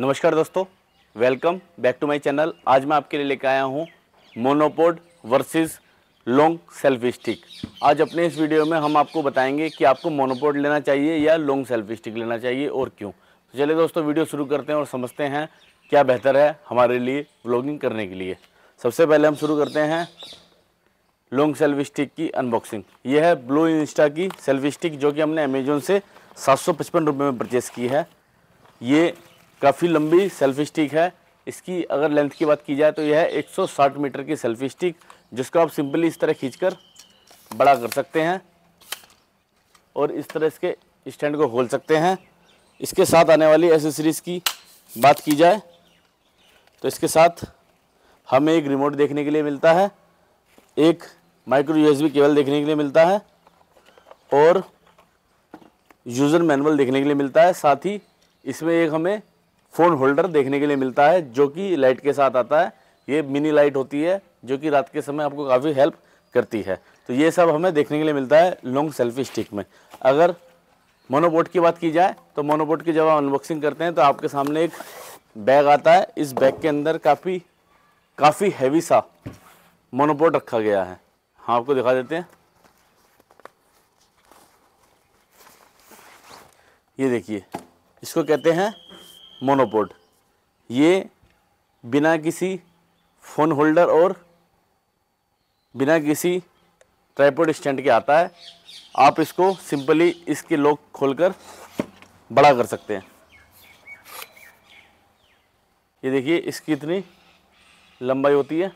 नमस्कार दोस्तों welcome back to my channel आज मैं आपके लिए लेकर आया हूँ monopod versus long self stick आज अपने इस वीडियो में हम आपको बताएंगे कि आपको मोनोपोड लेना चाहिए या लॉन्ग सेल्फ स्टिक लेना चाहिए और क्यों तो चलिए दोस्तों वीडियो शुरू करते हैं और समझते हैं क्या बेहतर है हमारे लिए ब्लॉगिंग करने के लिए सबसे पहले हम शुरू करते हैं लॉन्ग सेल्फ स्टिक की अनबॉक्सिंग यह है ब्लू इंस्टा की सेल्फ स्टिक जो कि हमने अमेजोन से सात सौ पचपन रुपये में परचेज़ की है ये काफ़ी लंबी सेल्फी स्टिक है इसकी अगर लेंथ की बात की जाए तो यह है 160 मीटर की सेल्फी स्टिक जिसको आप सिंपली इस तरह खींचकर बड़ा कर सकते हैं और इस तरह इसके स्टैंड को खोल सकते हैं इसके साथ आने वाली एसेसरीज़ की बात की जाए तो इसके साथ हमें एक रिमोट देखने के लिए मिलता है एक माइक्रो यूएसबी केबल देखने के लिए मिलता है और यूज़र मैनुअल देखने के लिए मिलता है साथ ही इसमें एक हमें फ़ोन होल्डर देखने के लिए मिलता है जो कि लाइट के साथ आता है ये मिनी लाइट होती है जो कि रात के समय आपको काफ़ी हेल्प करती है तो ये सब हमें देखने के लिए मिलता है लॉन्ग सेल्फी स्टिक में अगर मोनोबोट की बात की जाए तो मोनोबोट की जब आप अनबॉक्सिंग करते हैं तो आपके सामने एक बैग आता है इस बैग के अंदर काफ़ी काफ़ी हैवी सा मोनोपोट रखा गया है हाँ आपको दिखा देते हैं ये देखिए इसको कहते हैं मोनोपोड ये बिना किसी फ़ोन होल्डर और बिना किसी ट्राईपोड स्टैंड के आता है आप इसको सिंपली इसके लॉक खोलकर बड़ा कर सकते हैं ये देखिए इसकी इतनी लंबाई होती है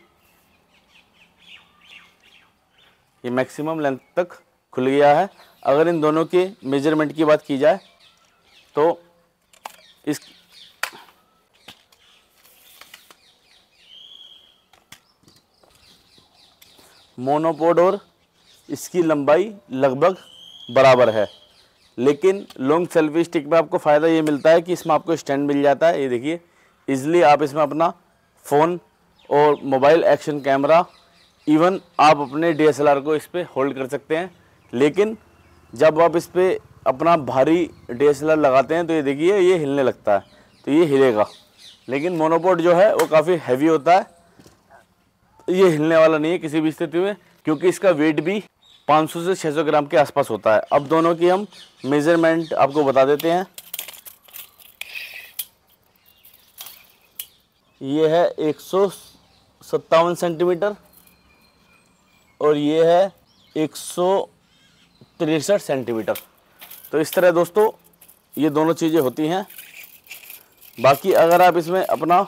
ये मैक्सिमम लेंथ तक खुल गया है अगर इन दोनों के मेजरमेंट की बात की जाए तो इस मोनोपोड और इसकी लंबाई लगभग बराबर है लेकिन लॉन्ग सेल्फी स्टिक में आपको फ़ायदा ये मिलता है कि इसमें आपको स्टैंड मिल जाता है ये देखिए इजली आप इसमें अपना फ़ोन और मोबाइल एक्शन कैमरा इवन आप अपने डीएसएलआर को इस पर होल्ड कर सकते हैं लेकिन जब आप इस पर अपना भारी डीएसएलआर लगाते हैं तो ये देखिए ये हिलने लगता है तो ये हिलेगा लेकिन मोनोपोड जो है वो काफ़ी हैवी होता है ये हिलने वाला नहीं है किसी भी स्थिति में क्योंकि इसका वेट भी 500 से 600 ग्राम के आसपास होता है अब दोनों की हम मेज़रमेंट आपको बता देते हैं ये है एक सेंटीमीटर और ये है एक सेंटीमीटर तो इस तरह दोस्तों ये दोनों चीज़ें होती हैं बाकी अगर आप इसमें अपना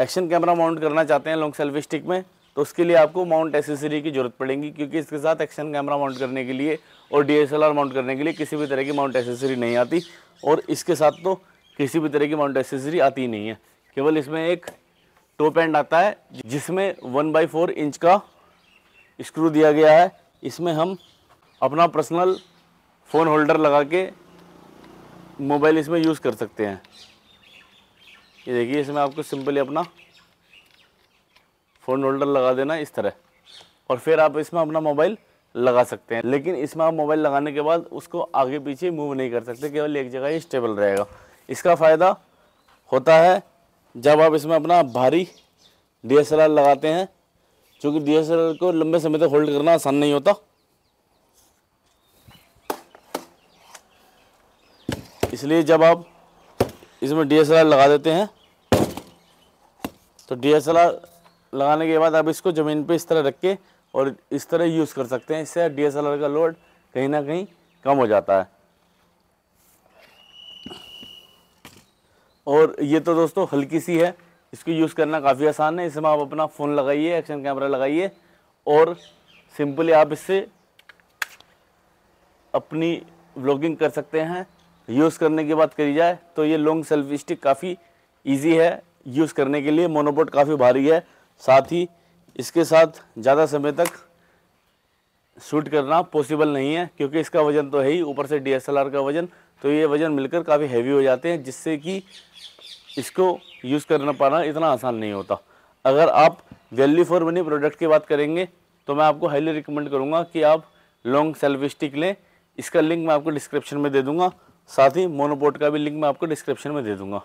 एक्शन कैमरा माउंट करना चाहते हैं लॉन्ग सेल्फी स्टिक में तो उसके लिए आपको माउंट एसेसरी की ज़रूरत पड़ेगी क्योंकि इसके साथ एक्शन कैमरा माउंट करने के लिए और डीएसएलआर माउंट करने के लिए किसी भी तरह की माउंट एसेसरी नहीं आती और इसके साथ तो किसी भी तरह की माउंट एसेसरी आती ही नहीं है केवल इसमें एक टॉप एंड आता है जिसमें वन बाई फोर इंच का स्क्रू दिया गया है इसमें हम अपना पर्सनल फ़ोन होल्डर लगा के मोबाइल इसमें यूज़ कर सकते हैं ये देखिए इसमें आपको सिंपली अपना फ़ोन होल्डर लगा देना इस तरह और फिर आप इसमें अपना मोबाइल लगा सकते हैं लेकिन इसमें आप मोबाइल लगाने के बाद उसको आगे पीछे मूव नहीं कर सकते केवल एक जगह ही स्टेबल रहेगा इसका फ़ायदा होता है जब आप इसमें अपना भारी डी लगाते हैं क्योंकि डी को लंबे समय तक होल्ड करना आसान नहीं होता इसलिए जब आप इसमें डीएसएलआर लगा देते हैं तो डीएसएलआर लगाने के बाद आप इसको ज़मीन पे इस तरह रख के और इस तरह यूज़ कर सकते हैं इससे डीएसएलआर का लोड कहीं ना कहीं कम हो जाता है और ये तो दोस्तों हल्की सी है इसको यूज़ करना काफ़ी आसान है इसमें आप अपना फ़ोन लगाइए एक्शन कैमरा लगाइए और सिंपली आप इससे अपनी व्लॉगिंग कर सकते हैं यूज़ करने की बात करी जाए तो ये लॉन्ग सेल्फ स्टिक काफ़ी ईजी है यूज़ करने के लिए मोनोपोट काफ़ी भारी है साथ ही इसके साथ ज़्यादा समय तक शूट करना पॉसिबल नहीं है क्योंकि इसका वज़न तो है ही ऊपर से डीएसएलआर का वज़न तो ये वज़न मिलकर काफ़ी हैवी हो जाते हैं जिससे कि इसको यूज़ करना पाना इतना आसान नहीं होता अगर आप वैल्यू फॉर मनी प्रोडक्ट की बात करेंगे तो मैं आपको हाईली रिकमेंड करूँगा कि आप लॉन्ग सेल्फ स्टिक लें इसका लिंक मैं आपको डिस्क्रिप्शन में दे दूँगा साथ ही मोनोपोर्ट का भी लिंक मैं आपको डिस्क्रिप्शन में दे दूंगा